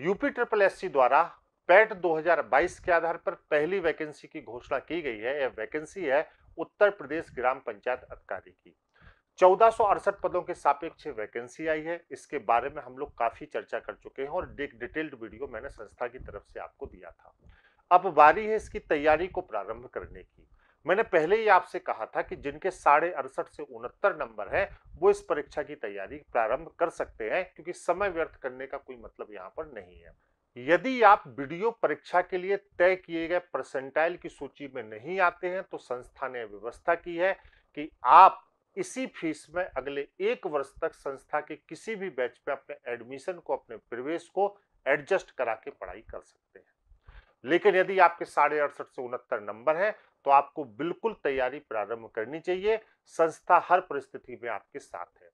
UP triple SC द्वारा PET 2022 के आधार पर पहली वैकेंसी की घोषणा की गई है यह वैकेंसी है उत्तर प्रदेश ग्राम पंचायत अधिकारी की चौदह पदों के सापेक्ष वैकेंसी आई है इसके बारे में हम लोग काफी चर्चा कर चुके हैं और डिटेल्ड वीडियो मैंने संस्था की तरफ से आपको दिया था अब बारी है इसकी तैयारी को प्रारंभ करने की मैंने पहले ही आपसे कहा था कि जिनके साढ़े अड़सठ से उनहत्तर नंबर है वो इस परीक्षा की तैयारी प्रारंभ कर सकते हैं क्योंकि समय व्यर्थ करने का कोई मतलब यहाँ पर नहीं है यदि आप वीडियो परीक्षा के लिए तय किए गए परसेंटाइल की सूची में नहीं आते हैं तो संस्था ने व्यवस्था की है कि आप इसी फीस में अगले एक वर्ष तक संस्था के किसी भी बैच में अपने एडमिशन को अपने प्रवेश को एडजस्ट करा के पढ़ाई कर सकते हैं लेकिन यदि आपके साढ़े अड़सठ से उनहत्तर नंबर है तो आपको बिल्कुल तैयारी प्रारंभ करनी चाहिए संस्था हर परिस्थिति में आपके साथ है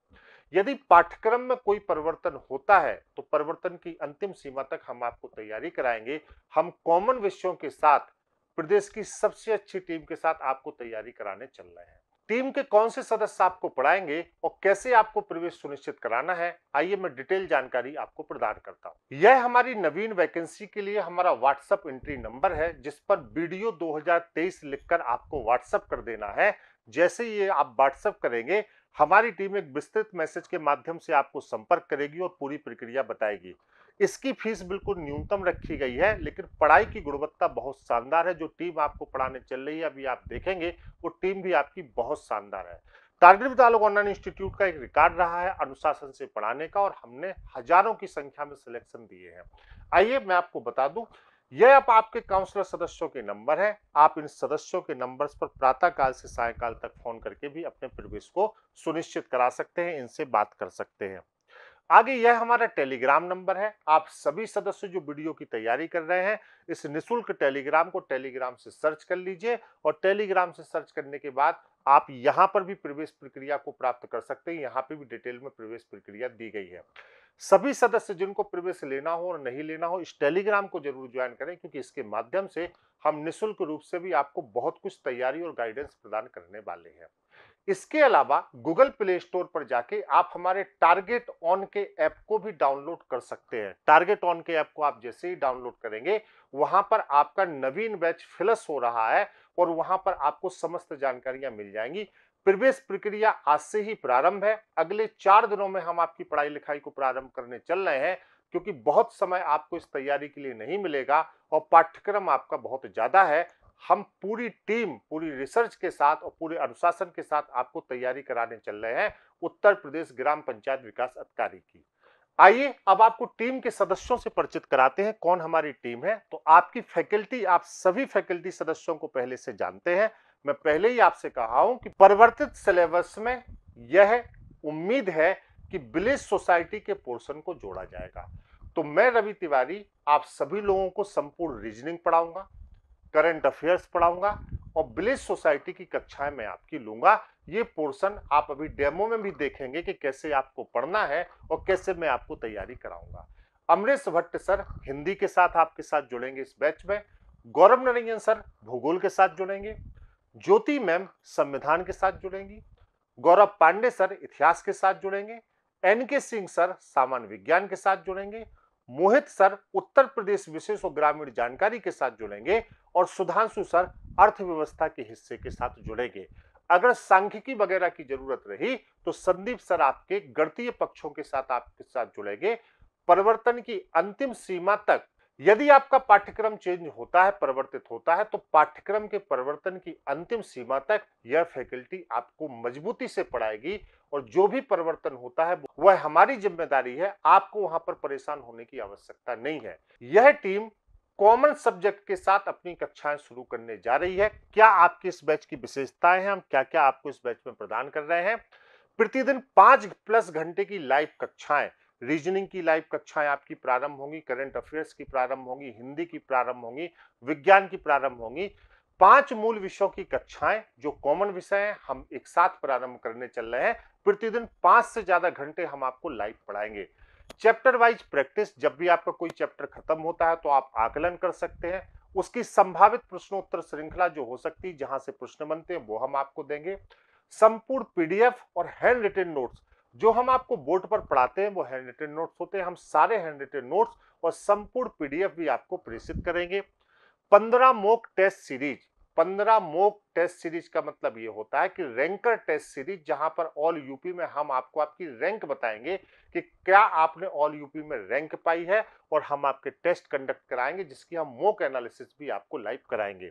यदि पाठ्यक्रम में कोई परिवर्तन होता है तो परिवर्तन की अंतिम सीमा तक हम आपको तैयारी कराएंगे हम कॉमन विषयों के साथ प्रदेश की सबसे अच्छी टीम के साथ आपको तैयारी कराने चल रहे हैं टीम के कौन से सदस्य आपको पढ़ाएंगे और कैसे आपको प्रवेश सुनिश्चित कराना है आइए मैं डिटेल जानकारी आपको प्रदान करता हूँ यह हमारी नवीन वैकेंसी के लिए हमारा व्हाट्सएप एंट्री नंबर है जिस पर वीडियो 2023 लिखकर आपको व्हाट्सएप कर देना है जैसे ये आप व्हाट्सएप करेंगे हमारी टीम एक विस्तृत मैसेज के माध्यम से आपको संपर्क करेगी और पूरी प्रक्रिया बताएगी इसकी फीस बिल्कुल न्यूनतम रखी गई है लेकिन पढ़ाई की गुणवत्ता बहुत शानदार है जो टीम आपको पढ़ाने चल रही है अभी आप देखेंगे वो टीम भी आपकी बहुत शानदार है टारगेट विद्यालय ऑनलाइन इंस्टीट्यूट का एक रिकॉर्ड रहा है अनुशासन से पढ़ाने का और हमने हजारों की संख्या में सिलेक्शन दिए हैं आइए मैं आपको बता दूं यह आप आपके काउंसलर सदस्यों के नंबर है आप इन सदस्यों के नंबर्स पर प्रातः काल से सायकाल तक फोन करके भी अपने प्रवेश को सुनिश्चित करा सकते हैं इनसे बात कर सकते हैं आगे यह हमारा टेलीग्राम नंबर है आप सभी सदस्य जो वीडियो की तैयारी कर रहे हैं इस निशुल्क टेलीग्राम को टेलीग्राम से सर्च कर लीजिए और टेलीग्राम से सर्च करने के बाद आप यहाँ पर भी प्रवेश प्रक्रिया को प्राप्त कर सकते हैं यहाँ पे भी डिटेल में प्रवेश प्रक्रिया दी गई है सभी सदस्य जिनको प्रवेश लेना हो और नहीं लेना हो इस टेलीग्राम को जरूर ज्वाइन करें क्योंकि इसके माध्यम से हम निःशुल्क रूप से भी आपको बहुत कुछ तैयारी और गाइडेंस प्रदान करने वाले हैं इसके अलावा गूगल प्ले स्टोर पर जाके आप हमारे टारगेट ऑन के ऐप को भी डाउनलोड कर सकते हैं टारगेट ऑन के ऐप को आप जैसे ही डाउनलोड करेंगे वहां पर आपका नवीन बैच फ्लस हो रहा है और वहां पर आपको समस्त जानकारियां मिल जाएंगी प्रवेश प्रक्रिया आज से ही प्रारंभ है अगले चार दिनों में हम आपकी पढ़ाई लिखाई को प्रारंभ करने चल रहे हैं क्योंकि बहुत समय आपको इस तैयारी के लिए नहीं मिलेगा और पाठ्यक्रम आपका बहुत ज्यादा है हम पूरी टीम पूरी रिसर्च के साथ और पूरे अनुशासन के साथ आपको तैयारी कराने चल रहे हैं उत्तर प्रदेश ग्राम पंचायत विकास अधिकारी की आइए अब आपको टीम के सदस्यों से परिचित कराते हैं कौन हमारी टीम है तो आपकी फैकल्टी आप सभी फैकल्टी सदस्यों को पहले से जानते हैं मैं पहले ही आपसे कहा हूं कि परिवर्तित सिलेबस में यह उम्मीद है कि विलेज सोसाइटी के पोर्शन को जोड़ा जाएगा तो मैं रवि तिवारी आप सभी लोगों को संपूर्ण रीजनिंग पढ़ाऊंगा करंट अफेयर्स पढ़ाऊंगा और बिलेज सोसाइटी की कक्षाएं मैं आपकी लूंगा ये पोर्शन आप अभी डेमो में भी देखेंगे कि कैसे आपको पढ़ना है और कैसे मैं आपको तैयारी कराऊंगा अमरीश भट्ट सर हिंदी के साथ आपके साथ जुड़ेंगे इस बैच में गौरव नरंजन सर भूगोल के साथ जुड़ेंगे ज्योति मैम संविधान के साथ जुड़ेंगी गौरव पांडे सर इतिहास के साथ जुड़ेंगे एन के सिंह सर सामान्य विज्ञान के साथ जुड़ेंगे मोहित सर उत्तर प्रदेश विशेष और ग्रामीण जानकारी के साथ जुड़ेंगे और सुधांशु सर अर्थव्यवस्था के हिस्से के साथ जुड़ेंगे अगर सांख्यिकी वगैरह की जरूरत रही तो संदीप सर आपके गणतीय पक्षों के साथ आपके साथ जुड़ेंगे परिवर्तन की अंतिम सीमा तक यदि आपका पाठ्यक्रम चेंज होता है परिवर्तित होता है तो पाठ्यक्रम के परिवर्तन की अंतिम सीमा तक यह फैकल्टी आपको मजबूती से पढ़ाएगी और जो भी परिवर्तन होता है वह हमारी जिम्मेदारी है आपको वहां पर परेशान होने की आवश्यकता नहीं है यह टीम कॉमन सब्जेक्ट के साथ अपनी कक्षाएं शुरू करने जा रही है क्या आपके इस बैच की विशेषताएं हैं हम क्या क्या आपको इस बैच में प्रदान कर रहे हैं प्रतिदिन पांच प्लस घंटे की लाइव कक्षाएं रीजनिंग की लाइव कक्षाएं आपकी प्रारंभ होंगी करंट अफेयर्स की प्रारंभ होंगी हिंदी की प्रारंभ होंगी विज्ञान की प्रारंभ होंगी पांच मूल विषयों की कक्षाएं जो कॉमन विषय हैं हम एक साथ प्रारंभ करने चल रहे हैं प्रतिदिन पांच से ज्यादा घंटे हम आपको लाइव पढ़ाएंगे चैप्टर वाइज प्रैक्टिस जब भी आपका कोई चैप्टर खत्म होता है तो आप आकलन कर सकते हैं उसकी संभावित प्रश्नोत्तर श्रृंखला जो हो सकती है जहां से प्रश्न बनते हैं वो हम आपको देंगे संपूर्ण पीडीएफ और हैंड रिटेन नोट्स जो हम आपको बोर्ड पर पढ़ाते हैं वो हैंड रिटेड नोट्स होते हैं हम सारे हैंड रिटेड नोट्स और संपूर्ण पीडीएफ भी आपको प्रेषित करेंगे पंद्रह मोक टेस्ट सीरीज पंद्रह मोक टेस्ट सीरीज का मतलब ये होता है कि रैंकर टेस्ट सीरीज जहां पर ऑल यूपी में हम आपको आपकी रैंक बताएंगे कि क्या आपने ऑल यूपी में रैंक पाई है और हम आपके टेस्ट कंडक्ट कराएंगे जिसकी हम मोक एनालिसिस भी आपको लाइव कराएंगे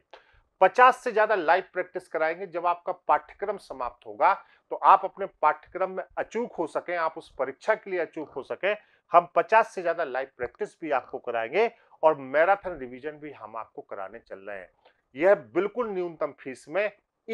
पचास से ज्यादा लाइव प्रैक्टिस कराएंगे जब आपका पाठ्यक्रम समाप्त होगा तो आप अपने पाठ्यक्रम में अचूक हो सके आप उस परीक्षा के लिए अचूक हो सके हम पचास से ज्यादा लाइव प्रैक्टिस भी आपको कराएंगे और मैराथन रिवीजन भी हम आपको कराने चल रहे हैं यह बिल्कुल न्यूनतम फीस में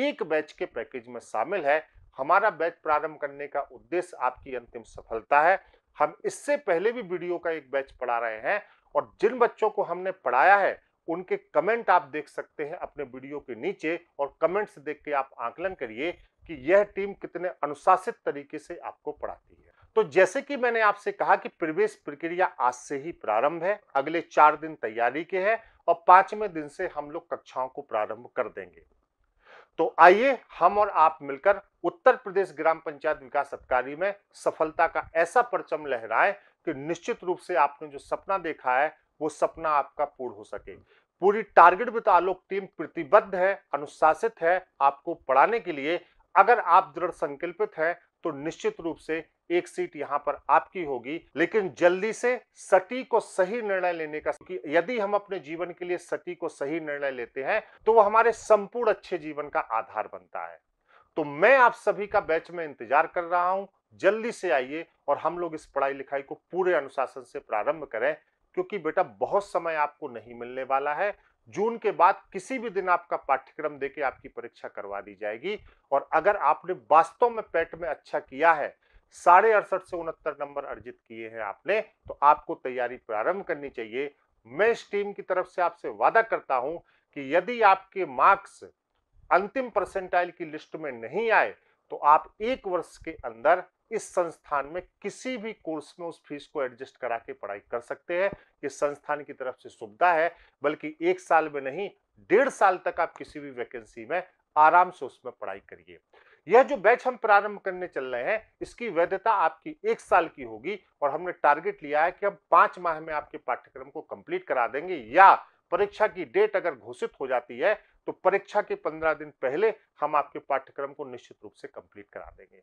एक बैच के पैकेज में शामिल है हमारा बैच प्रारंभ करने का उद्देश्य आपकी अंतिम सफलता है हम इससे पहले भी वीडियो का एक बैच पढ़ा रहे हैं और जिन बच्चों को हमने पढ़ाया है उनके कमेंट आप देख सकते हैं अपने वीडियो के नीचे और कमेंट्स देख के आप आकलन करिए कि यह टीम कितने अनुशासित तरीके से आपको पढ़ाती है तो जैसे कि मैंने आपसे कहा कि प्रवेश प्रक्रिया आज से ही प्रारंभ है अगले चार दिन तैयारी के हैं और पांचवें दिन से हम लोग कक्षाओं को प्रारंभ कर देंगे तो आइए हम और आप मिलकर उत्तर प्रदेश ग्राम पंचायत विकास अधिकारी में सफलता का ऐसा परचम लहराएं कि निश्चित रूप से आपने जो सपना देखा है वो सपना आपका पूर्ण हो सके पूरी टारगेट विद आलोक टीम प्रतिबद्ध है अनुशासित है आपको पढ़ाने के लिए अगर आप दृढ़ संकल्पित हैं तो निश्चित रूप से एक सीट यहाँ पर आपकी होगी लेकिन जल्दी से सटीक को सही निर्णय लेने का कि यदि हम अपने जीवन के लिए सटीक को सही निर्णय लेते हैं तो वो हमारे संपूर्ण अच्छे जीवन का आधार बनता है तो मैं आप सभी का बैच में इंतजार कर रहा हूं जल्दी से आइए और हम लोग इस पढ़ाई लिखाई को पूरे अनुशासन से प्रारंभ करें क्योंकि बेटा बहुत समय आपको नहीं मिलने वाला है जून के बाद किसी भी दिन आपका पाठ्यक्रम देके आपकी परीक्षा करवा दी जाएगी और अगर आपने वास्तव में पेट में अच्छा किया है साढ़े अड़सठ से उनहत्तर नंबर अर्जित किए हैं आपने तो आपको तैयारी प्रारंभ करनी चाहिए मैं इस टीम की तरफ से आपसे वादा करता हूं कि यदि आपके मार्क्स अंतिम परसेंटाइल की लिस्ट में नहीं आए तो आप एक वर्ष के अंदर इस संस्थान में किसी भी कोर्स में उस फीस को एडजस्ट करा के पढ़ाई कर सकते हैं ये संस्थान की तरफ से सुविधा है बल्कि एक साल में नहीं डेढ़ साल तक आप किसी भी वैकेंसी में आराम से उसमें पढ़ाई करिए यह जो बैच हम प्रारंभ करने चल रहे हैं इसकी वैधता आपकी एक साल की होगी और हमने टारगेट लिया है कि हम पांच माह में आपके पाठ्यक्रम को कंप्लीट करा देंगे या परीक्षा की डेट अगर घोषित हो जाती है तो परीक्षा के पंद्रह दिन पहले हम आपके पाठ्यक्रम को निश्चित रूप से कंप्लीट करा देंगे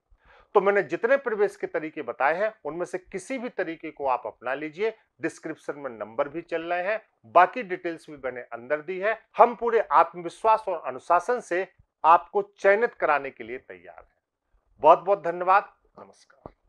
तो मैंने जितने प्रवेश के तरीके बताए हैं उनमें से किसी भी तरीके को आप अपना लीजिए डिस्क्रिप्शन में नंबर भी चल रहे हैं बाकी डिटेल्स भी मैंने अंदर दी है हम पूरे आत्मविश्वास और अनुशासन से आपको चयनित कराने के लिए तैयार हैं बहुत बहुत धन्यवाद नमस्कार